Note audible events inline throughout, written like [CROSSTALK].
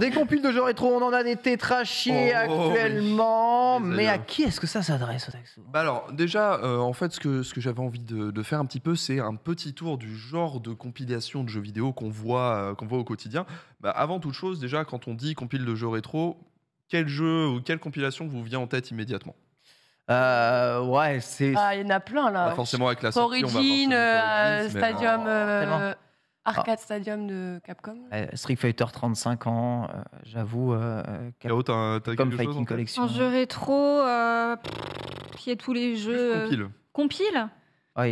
Des compiles de jeux rétro, on en a des tétrachés oh, actuellement. Mais à qui est-ce que ça s'adresse bah Alors, déjà, euh, en fait, ce que, j'avais envie de, faire un petit peu, c'est un petit tour du genre de compilation de jeux vidéo qu'on voit, euh, qu'on voit au quotidien. Bah, avant toute chose, déjà, quand on dit compile de jeux rétro, quel jeu ou quelle compilation vous vient en tête immédiatement euh, ouais, c'est. Ah, il y en a plein là. Bah, forcément, avec la sortie, Stadium. Ah. Arcade Stadium de Capcom. Street Fighter 35 ans, euh, j'avoue. Euh, Capcom t Collection. Un jeu rétro qui euh, est tous les jeux. Euh, compile. compile oh,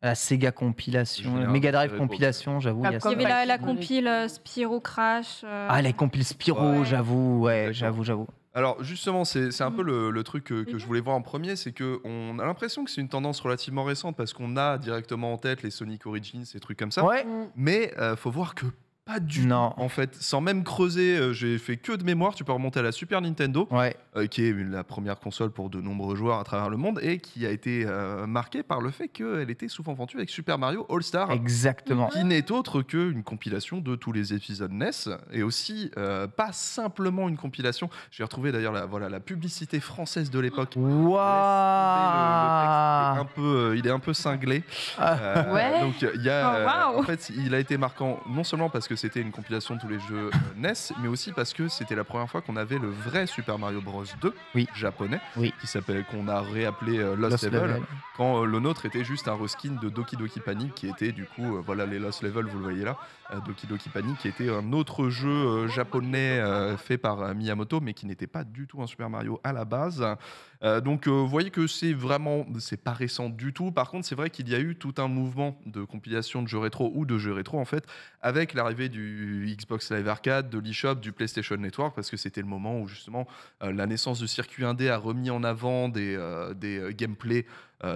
La Sega compilation, Mega Drive compilation, j'avoue. Il y avait la, ah, compile Spyro Crash. Ah, les compile Spyro, j'avoue, ouais, j'avoue, j'avoue. Alors justement, c'est un peu mm. le, truc que, je mm-hmm. voulais voir en premier, c'est qu'on a l'impression que c'est une tendance relativement récente parce qu'on a directement en tête les Sonic Origins, ces trucs comme ça. Mm. Mais il euh, faut voir que pas du Non. En fait, sans même creuser, euh, j'ai fait que de mémoire. Tu peux remonter à la Super Nintendo, euh, qui est la première console pour de nombreux joueurs à travers le monde et qui a été euh, marquée par le fait qu'elle était souvent vendue avec Super Mario All Star, Exactement. qui n'est autre une compilation de tous les épisodes NES et aussi pas simplement une compilation. J'ai retrouvé d'ailleurs la, voilà, la publicité française de l'époque. Waouh Un peu, il est un peu cinglé. Ah. Donc il oh, en fait, il a été marquant non seulement parce que c'était une compilation de tous les jeux euh, NES, mais aussi parce que c'était la première fois qu'on avait le vrai Super Mario Bros 2 japonais, qui s'appelle qu'on a réappelé euh, Lost, Level, quand euh, le nôtre était juste un reskin de Doki Doki Panic, qui était du coup, voilà les Lost Level, vous le voyez là, Doki Doki Panic, qui était un autre jeu japonais fait par Miyamoto, mais qui n'était pas du tout un Super Mario à la base. donc vous voyez que c'est vraiment, c'est pas récent du tout. Par contre, c'est vrai qu'il y a eu tout un mouvement de compilation de jeux rétro ou de jeux rétro en fait, avec l'arrivée du Xbox Live Arcade, de l'eShop, du PlayStation Network, parce que c'était le moment où justement euh, la naissance du circuit indé a remis en avant des, euh, des euh, gameplays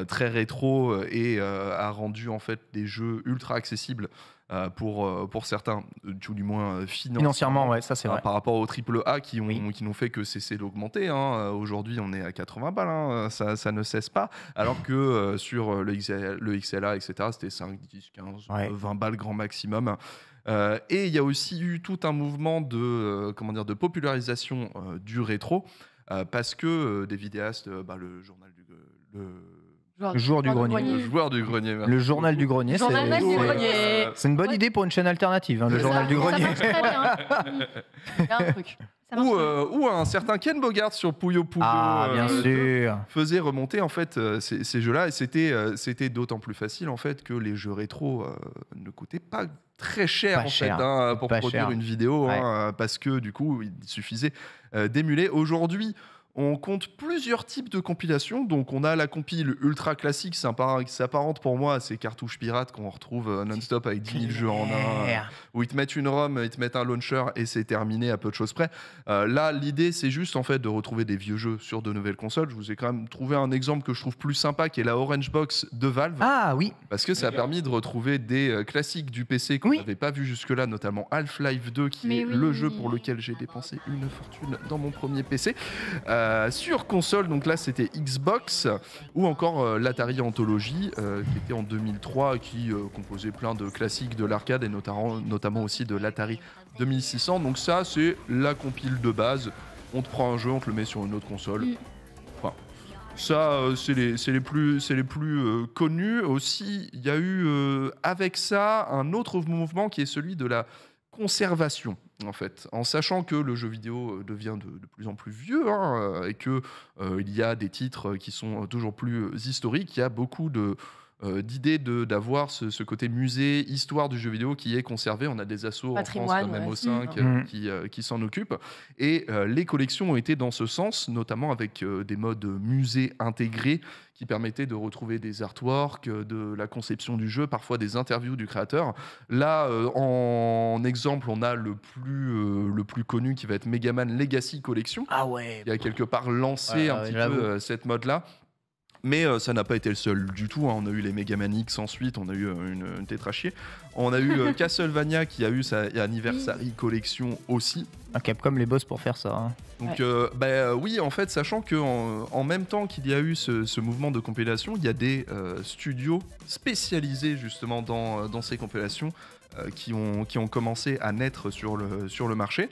très rétro et a rendu en fait des jeux ultra accessibles pour, pour certains, tout du moins financièrement. financièrement ça c'est vrai. Par rapport aux triple A qui, ont, qui n'ont fait que cesser d'augmenter. Hein, aujourd'hui, on est à 80 balles, hein, ça, ne cesse pas. Alors que sur le, le, XLA, etc., c'était 5, 10, 15, 20 balles grand maximum. Euh, et il y a aussi eu tout un mouvement de, euh, comment dire, de popularisation euh, du rétro, parce que des vidéastes, bah, le journal du... Le, le joueur du grenier. Le journal du grenier, c'est une bonne idée pour une chaîne alternative, le journal du grenier. Ou, un certain Ken Bogart sur Puyo Puyo. Ah, euh, faisait remonter en fait euh, ces, jeux-là et c'était euh, c'était d'autant plus facile en fait que les jeux rétro ne coûtaient pas très cher en hein, pour produire une vidéo hein, parce que du coup il suffisait d'émuler aujourd'hui on compte plusieurs types de compilations. Donc, on a la compile ultra classique, s'apparente pour moi à ces cartouches pirates qu'on retrouve euh, non-stop avec 10 000 jeux en un, où ils te mettent une ROM, ils te mettent un launcher et c'est terminé à peu de choses près. Euh, là, l'idée, c'est juste en fait de retrouver des vieux jeux sur de nouvelles consoles. Je vous ai quand même trouvé un exemple que je trouve plus sympa, qui est la Orange Box de Valve. Ah oui. Parce que ça a permis de retrouver des euh, classiques du PC qu'on n'avait pas vu jusque-là, notamment Half-Life 2, qui est le jeu pour lequel j'ai dépensé une fortune dans mon premier PC. Euh, sur console. Donc là, c'était Xbox ou encore euh, l'Atari Anthology euh, qui était en 2003, qui composait plein de classiques de l'arcade et notamment, aussi de l'Atari 2600. Donc ça, c'est la compile de base. On te prend un jeu, on te le met sur une autre console. Mm. Enfin, ça, c'est les plus connus. Aussi, il y a eu avec ça un autre mouvement qui est celui de la conservation en fait. En sachant que le jeu vidéo euh, devient de, plus en plus vieux hein, euh, et que euh, il y a des titres qui sont toujours plus historiques, il y a beaucoup de euh, d'idée d'avoir ce, ce, côté musée, histoire du jeu vidéo qui est conservé. On a des assos en France, même au 5, qui, euh, qui s'en occupent. Et euh, les collections ont été dans ce sens, notamment avec des modes musée intégrés qui permettaient de retrouver des artworks, de la conception du jeu, parfois des interviews du créateur. Là, en exemple, on a le plus, le plus connu qui va être Megaman Legacy Collection. Ah ouais. y a bah. quelque part lancé un petit peu cette mode-là. Mais euh, ça n'a pas été le seul du tout. Hein. On a eu les Man X ensuite, on a eu euh, une, une On a eu euh, [LAUGHS] Castlevania qui a eu sa Anniversary Collection aussi. Un Capcom les boss pour faire ça. Hein. Donc bah, oui, en fait, sachant que en, même temps qu'il y a eu ce, mouvement de compilation, il y a des studios spécialisés justement dans, ces compilations qui, ont, commencé à naître sur le marché.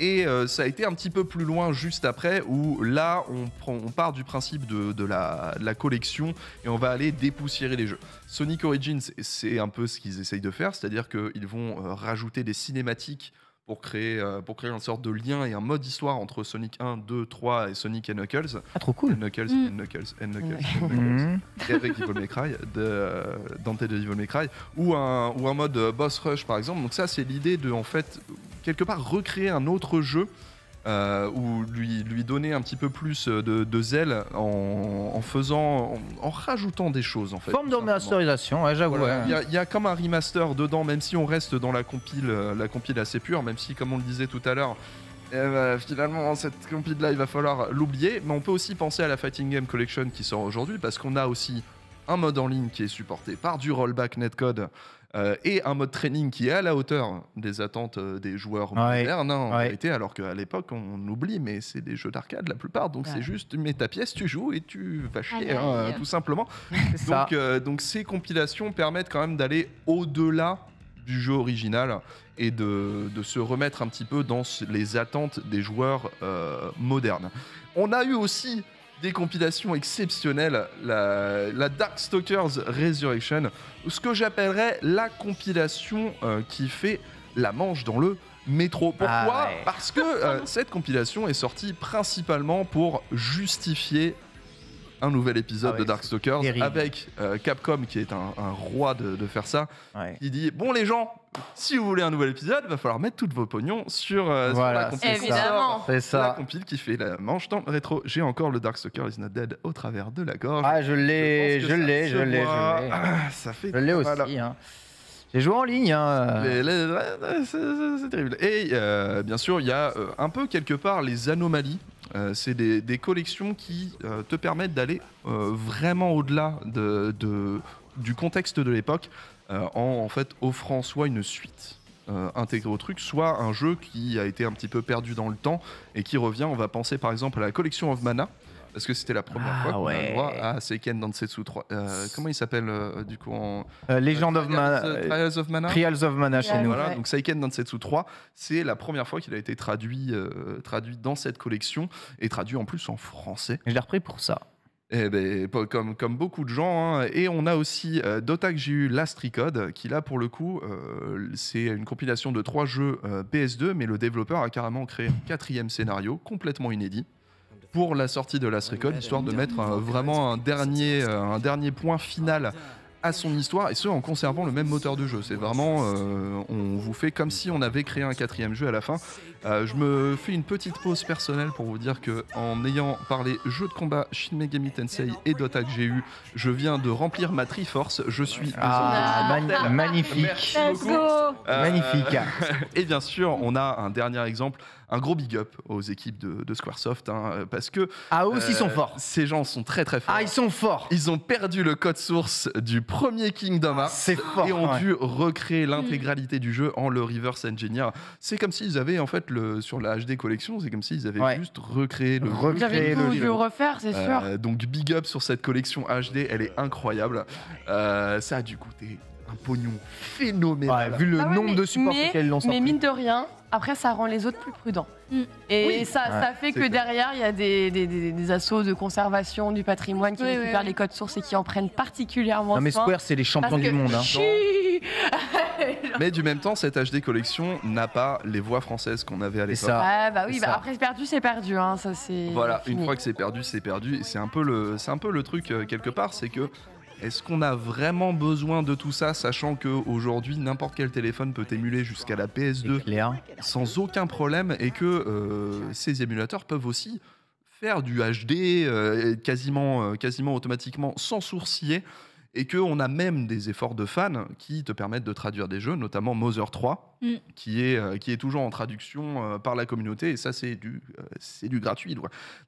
Et euh, ça a été un petit peu plus loin juste après, où là, on, prend, on part du principe de, la, de, la, collection et on va aller dépoussiérer les jeux. Sonic Origins, c'est un peu ce qu'ils essayent de faire, c'est-à-dire qu'ils vont euh, rajouter des cinématiques pour créer, euh, pour créer une sorte de lien et un mode histoire entre Sonic 1, 2, 3 et Sonic et Knuckles. Ah, trop cool! And Knuckles, mm. Knuckles, Knuckles, Knuckles. avec mm. May Cry, de, euh, Dante de Devil May Cry, ou un, ou un mode euh, boss rush par exemple. Donc, ça, c'est l'idée de, en fait, quelque part, recréer un autre jeu euh, ou lui, lui donner un petit peu plus de, de zèle en, en faisant, en, rajoutant des choses en fait. Forme de remasterisation, j'avoue. Il y, a comme un remaster dedans, même si on reste dans la compile, euh, la compile assez pure, même si comme on le disait tout à l'heure, eh ben, finalement, cette compile là, il va falloir l'oublier. Mais on peut aussi penser à la Fighting Game Collection qui sort aujourd'hui parce qu'on a aussi un mode en ligne qui est supporté par du rollback netcode euh, et un mode training qui est à la hauteur des attentes euh, des joueurs modernes, hein, alors qu'à l'époque, on oublie, mais c'est des jeux d'arcade la plupart, donc c'est juste tu ta pièce, tu joues et tu vas ah chier, hein, tout simplement. [LAUGHS] Euh, donc, ces compilations permettent quand même d'aller au-delà du jeu original et de, se remettre un petit peu dans les attentes des joueurs modernes. On a eu aussi des compilations exceptionnelles, la, Darkstalkers Resurrection, ce que j'appellerais la compilation euh, qui fait la manche dans le métro. Pourquoi ah Parce que euh, cette compilation est sortie principalement pour justifier un nouvel épisode ah de Dark de Darkstalkers avec euh, Capcom qui est un, roi de, faire ça. Il dit bon les gens, si vous voulez un nouvel épisode, va falloir mettre toutes vos pognons sur, euh, la compile. c'est ça. La compile qui fait la manche dans le rétro. J'ai encore le Darkstalker is not dead au travers de la gorge. Ah je l'ai, je l'ai, je l'ai, je l'ai. [CLEARS THROAT] ça fait. Je l'ai aussi. Hein. J'ai joué en ligne. Hein. C'est terrible. Et euh, bien sûr, il y a un peu quelque part les anomalies euh, c'est des, collections qui euh, te permettent d'aller euh, vraiment au-delà du contexte de l'époque en, fait offrant soit une suite intégrée au truc, soit un jeu qui a été un petit peu perdu dans le temps et qui revient. On va penser par exemple à la collection of Mana parce que c'était la première ah fois qu'on ouais. a droit à Seiken sous 3. Euh, comment il s'appelle euh, du coup en. Euh, of Mana. Trials of Mana. Trials of Mana chez nous. Voilà, donc Seiken sous 3, c'est la première fois qu'il a été traduit, traduit dans cette collection et traduit en plus en français. Je l'ai repris pour ça. Eh ben, comme, comme, beaucoup de gens. Hein. Et on a aussi Dota que j'ai eu, Last Recode, qui là, pour le coup, c'est une compilation de trois jeux PS2, mais le développeur a carrément créé un quatrième scénario, complètement inédit pour la sortie de Last Recall, histoire de mettre euh, vraiment un dernier, euh, un dernier point final à son histoire et ce en conservant le même moteur de jeu. C'est vraiment, euh, on vous fait comme si on avait créé un quatrième jeu à la fin. je me fais une petite pause personnelle pour vous dire que en ayant parlé jeux de combat Shin Megami Tensei et Dota que j'ai eu, je viens de remplir ma Triforce. Je suis ah, magnifique, Merci magnifique. [LAUGHS] et bien sûr, on a un dernier exemple un gros big up aux équipes de, Squaresoft hein, parce que. Ah, aussi, sont euh, forts. Ces gens sont très très forts. Ah, ils sont forts. Ils ont perdu le code source du premier Kingdom Hearts. C'est fort. Et ont dû recréer l'intégralité du jeu en le reverse engineer. C'est comme s'ils avaient, en fait, le, sur la HD collection, c'est comme s'ils avaient juste recréé le recréé le, le refaire, c'est sûr. Euh, donc, big up sur cette collection HD, elle est incroyable. Euh, ça a du coûter un pognon phénoménal. vu le bah nombre de supports qu'elle l'ont Mais mine de rien, après, ça rend les autres plus prudents. Mm. Et ça, fait que derrière, il y a des, assauts de conservation du patrimoine qui récupèrent les codes sources et qui en prennent particulièrement Non, mais Square, c'est les champions du monde. Hein. mais du même temps, cette HD collection n'a pas les voix françaises qu'on avait à l'époque. Ah, bah oui, bah après, c'est perdu, c'est perdu. Hein, voilà, une fois que c'est perdu, c'est perdu. c'est un, peu le, un peu le truc, euh, quelque part, c'est que est-ce qu'on a vraiment besoin de tout ça, sachant qu'aujourd'hui, n'importe quel téléphone peut émuler jusqu'à la PS2 sans aucun problème et que euh, ces émulateurs peuvent aussi faire du HD euh, quasiment, euh, quasiment automatiquement sans sourciller et qu'on a même des efforts de fans qui te permettent de traduire des jeux, notamment Mother 3, mm. qui, est, qui est toujours en traduction par la communauté, et ça c'est du, c'est du gratuit.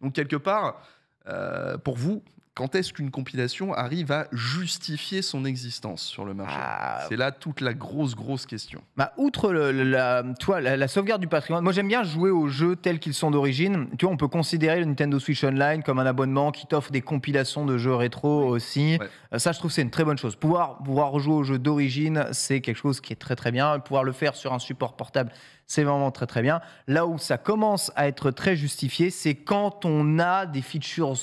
Donc quelque part, pour vous, quand est-ce qu'une compilation arrive à justifier son existence sur le marché ah. C'est là toute la grosse, grosse question. Bah, outre la, toi, la, sauvegarde du patrimoine, moi j'aime bien jouer aux jeux tels qu'ils sont d'origine. Tu vois, on peut considérer le Nintendo Switch Online comme un abonnement qui t'offre des compilations de jeux rétro aussi. Euh, ça, je trouve, c'est une très bonne chose. Pouvoir, pouvoir rejouer aux jeux d'origine, c'est quelque chose qui est très, très bien. Pouvoir le faire sur un support portable, c'est vraiment très, très bien. Là où ça commence à être très justifié, c'est quand on a des features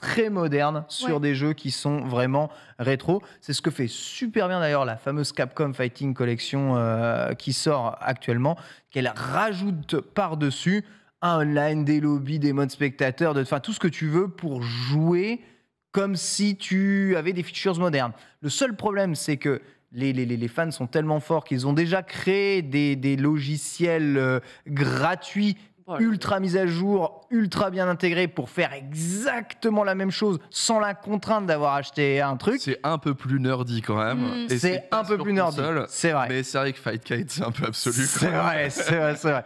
très moderne sur des jeux qui sont vraiment rétro. C'est ce que fait super bien d'ailleurs la fameuse Capcom Fighting Collection euh, qui sort actuellement, qu'elle rajoute par-dessus un line des lobbies, des modes spectateurs, de, fin tout ce que tu veux pour jouer comme si tu avais des features modernes. Le seul problème, c'est que les, les, fans sont tellement forts qu'ils ont déjà créé des, logiciels euh, gratuits ultra mise à jour, ultra bien intégrée pour faire exactement la même chose sans la contrainte d'avoir acheté un truc. C'est un peu plus nerdy quand même. Mm. C'est un peu plus nerdy. C'est vrai. Mais c'est vrai que Fight c'est un peu absolu. C'est vrai, c'est vrai, c'est vrai.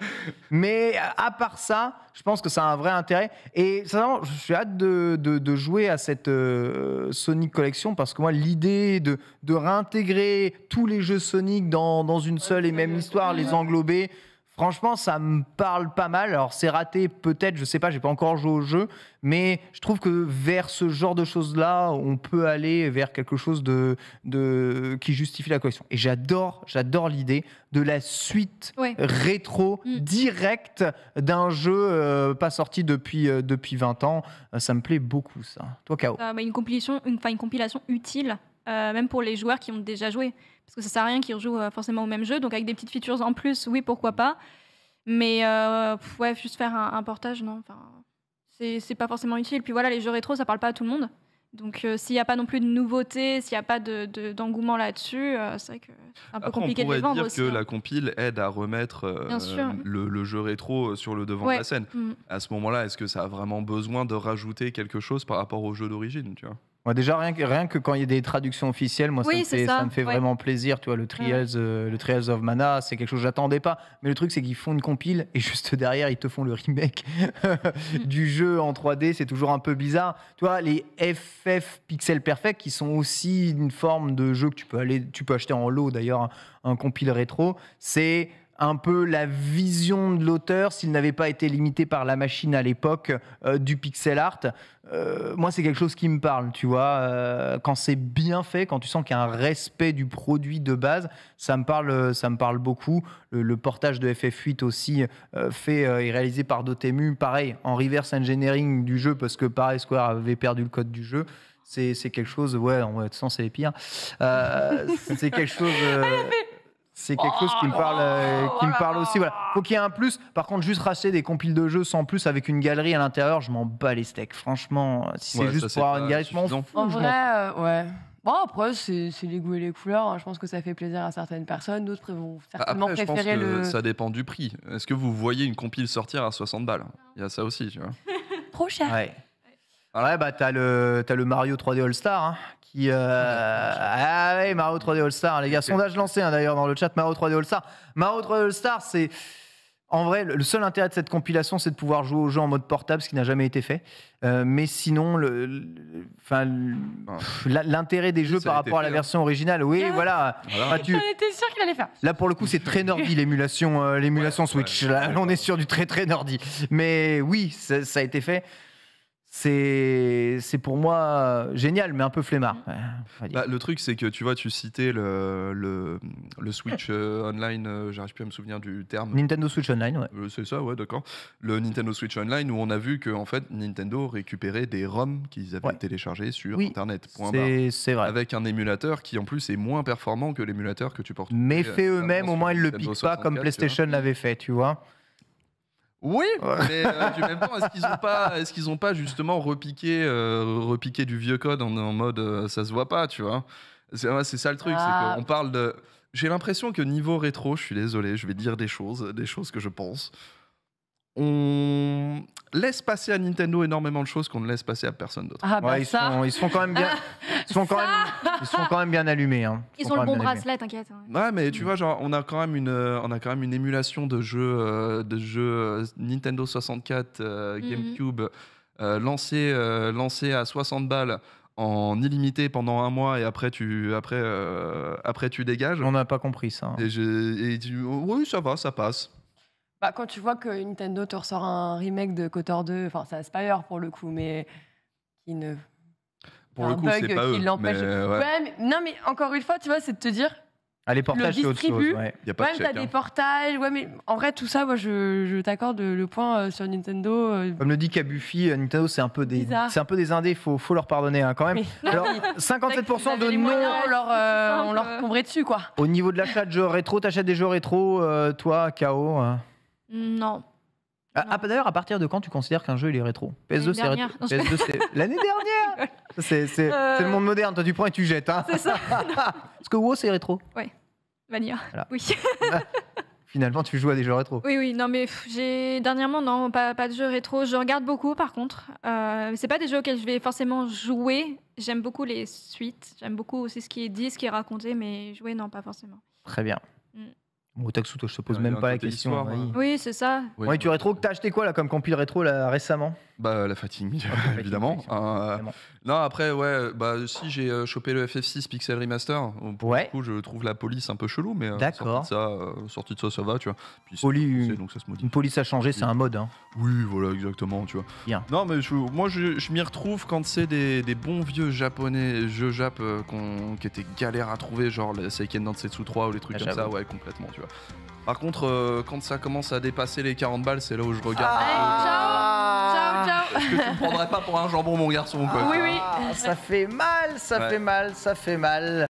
Mais à part ça, je pense que ça a un vrai intérêt. Et je suis hâte de, jouer à cette euh, Sonic Collection parce que moi, l'idée de, de réintégrer tous les jeux Sonic dans, dans une seule et même histoire, les englober. Franchement, ça me parle pas mal. Alors, c'est raté, peut-être, je sais pas, j'ai pas encore joué au jeu, mais je trouve que vers ce genre de choses-là, on peut aller vers quelque chose de, de qui justifie la collection. Et j'adore, j'adore l'idée de la suite rétro mm. directe d'un jeu euh, pas sorti depuis, euh, depuis 20 ans. Euh, ça me plaît beaucoup, ça. Toi, K.O. Bah, une, compilation, une, une compilation utile euh, même pour les joueurs qui ont déjà joué. Parce que ça sert à rien qu'ils rejouent euh, forcément au même jeu. Donc avec des petites features en plus, oui, pourquoi pas. Mais euh, ouais, juste faire un, portage, non. Enfin, c'est pas forcément utile. Puis voilà, les jeux rétro, ça parle pas à tout le monde. Donc s'il n'y a pas non plus de nouveautés, s'il n'y a pas d'engouement là-dessus, c'est vrai que c'est un peu compliqué de les vendre dire que hein. la compile aide à remettre le, jeu rétro sur le devant de la scène. Mm. À ce moment-là, est-ce que ça a vraiment besoin de rajouter quelque chose par rapport au jeu d'origine, moi, déjà, rien que, rien que quand il y a des traductions officielles, moi, ça, me fait, ça. me fait, vraiment plaisir. Tu vois, le Trials, euh, le Trials of Mana, c'est quelque chose que j'attendais pas. Mais le truc, c'est qu'ils font une compile et [LAUGHS] juste derrière, ils te font le remake [LAUGHS] du jeu en 3D. C'est toujours un peu bizarre. Tu vois, les FF Pixel Perfect, qui sont aussi une forme de jeu que tu peux, aller, tu peux acheter en lot, d'ailleurs, un compile rétro, c'est un peu la vision de l'auteur s'il n'avait pas été limité par la machine à l'époque euh, du pixel art. Euh, moi, c'est quelque chose qui me parle, tu vois. Euh, quand c'est bien fait, quand tu sens qu'il y a un respect du produit de base, ça me parle, ça me parle beaucoup. Le, portage de FF8 aussi fait et réalisé par Dotemu, pareil, en reverse engineering du jeu, parce que pareil, Square avait perdu le code du jeu c'est quelque chose ouais on va c'est les pires [LAUGHS] c'est quelque chose c'est quelque chose qui me parle, euh, oh, qui me parle aussi. Voilà. Faut qu'il y ait un plus. Par contre, juste racheter des compiles de jeux sans plus avec une galerie à l'intérieur, je m'en bats les steaks. Franchement, si c'est juste pour avoir une galerie, je m'en En vrai, euh, ouais. Bon, après, c'est les goûts et les couleurs. Hein. Je pense que ça fait plaisir à certaines personnes. D'autres vont certainement Après, je pense que le. ça dépend du prix. Est-ce que vous voyez une compile sortir à 60 balles Il y a ça aussi, tu vois. [LAUGHS] Trop cher. Ouais. Ouais, bah t'as le, le Mario 3D All-Star hein, qui. Euh, ah ouais, Mario 3D All-Star, hein, les gars. Sondage lancé hein, d'ailleurs dans le chat, Mario 3D All-Star. Mario 3D All-Star, c'est. En vrai, le seul intérêt de cette compilation, c'est de pouvoir jouer aux jeu en mode portable, ce qui n'a jamais été fait. Euh, mais sinon, l'intérêt des jeux par rapport à la hein. version originale, oui, ah voilà. voilà. sûr qu'il allait faire. Là, pour le coup, c'est très nordi [LAUGHS] l'émulation, euh, l'émulation Switch. Là, on est sûr du très très nordi. Mais oui, ça, ça a été fait c'est pour moi euh, génial, mais un peu flemmard. Mmh. Bah, le truc, c'est que tu vois, tu citais le, Switch euh, Online, euh, j'arrive plus à me souvenir du terme. Nintendo Switch Online, c'est ça, ouais, d'accord. Le Nintendo Switch Online, où on a vu que en fait, Nintendo récupérait des ROM qu'ils avaient téléchargés sur Internet. C'est vrai. Avec un émulateur qui, en plus, est moins performant que l'émulateur que tu portes. Mais fait eux-mêmes, au moins, ils le piquent pas comme PlayStation l'avait fait, tu vois. Oui, mais euh, du même temps, est-ce qu'ils n'ont pas, est-ce qu'ils pas justement repiqué, euh, repiqué du vieux code en, mode euh, ça se voit pas, tu vois C'est ça le truc, c'est ah. qu'on parle de. J'ai l'impression que niveau rétro, je suis désolé, je vais dire des choses, des choses que je pense on laisse passer à Nintendo énormément de choses qu'on ne laisse passer à personne d'autre. Ah, bah ils, Sont, quand même bien, ils quand même, bien allumés. Hein. Ils, ont le bon bracelet, t'inquiète. Hein. Ouais. mais tu vois, genre, on a quand même une, euh, on a quand même une émulation de jeux, euh, de jeux euh, Nintendo 64, mhm. GameCube, lancé, à 60 balles en illimité pendant un mois et après tu après après tu dégages. On n'a pas compris ça. Hein. Et, et tu, oui, ça va, ça passe. Bah, quand tu vois que Nintendo te ressort un remake de Cotor 2, enfin, c'est Aspire pour le coup, mais qui ne. Pour le coup, c'est pas eux. Euh, ouais. mais, non, mais encore une fois, tu vois, c'est de te dire. Ah, les portages, c'est autre chose. Ouais. Y a pas de as des portages. Ouais, mais en vrai, tout ça, moi, je, t'accorde le point euh, sur Nintendo. Euh. Comme le dit Kabufi, Nintendo, c'est un peu des, c'est un peu des indés. Faut, faut leur pardonner hein, quand même. [LAUGHS] Alors, 57% de non, on leur, tomberait on leur dessus, quoi. Au niveau de l'achat de jeux rétro, t'achètes des jeux rétro, toi, KO. Hein. Non. Ah, ah bah, D'ailleurs, à partir de quand tu considères qu'un jeu il est rétro PS2, c'est rétro. PS2, [LAUGHS] l'année dernière. [LAUGHS] Euh. C'est le monde moderne. Toi, tu prends et tu jettes. Hein. C'est ça. [LAUGHS] Parce que WoW, c'est rétro. Ouais. Vanilla. Oui. Bah, finalement, tu joues à des jeux rétro. Oui, oui. Non, mais j'ai dernièrement non, pas, pas de jeux rétro. Je regarde beaucoup, par contre. Euh, c'est pas des jeux auxquels je vais forcément jouer. J'aime beaucoup les suites. J'aime beaucoup aussi ce qui est dit, ce qui est raconté, mais jouer, non, pas forcément. Très bien. Mm. Au Taxou, toi, je te pose même pas la question. Hein. oui, c'est ça. tu rétro, t'as acheté quoi là comme compil rétro là euh, récemment bah, la fatigue, [LAUGHS] hein, euh, évidemment. non, après, ouais, bah, si j'ai euh, chopé le FF6 Pixel Remaster, pour coup, je trouve la police un peu chelou, mais euh, D'accord. ça sorti, de ça, ça va, tu vois. donc ça Une police a changé c'est un mode. Hein. Oui, voilà, exactement, tu vois. Non, mais moi, je, m'y retrouve quand c'est des, des, bons vieux japonais, jeux Jap qu'on, qui étaient galères à trouver, genre le Seiken Densetsu 3 ou les trucs ah, comme ça, ouais, complètement, tu vois. Par contre, euh, quand ça commence à dépasser les 40 balles, c'est là où je regarde. Ah. Euh, Allez, ciao Ciao, ciao ce que tu me prendrais pas pour un jambon, mon garçon, quoi. oui, oui. Ah, ça fait mal, ça fait mal, ça fait mal.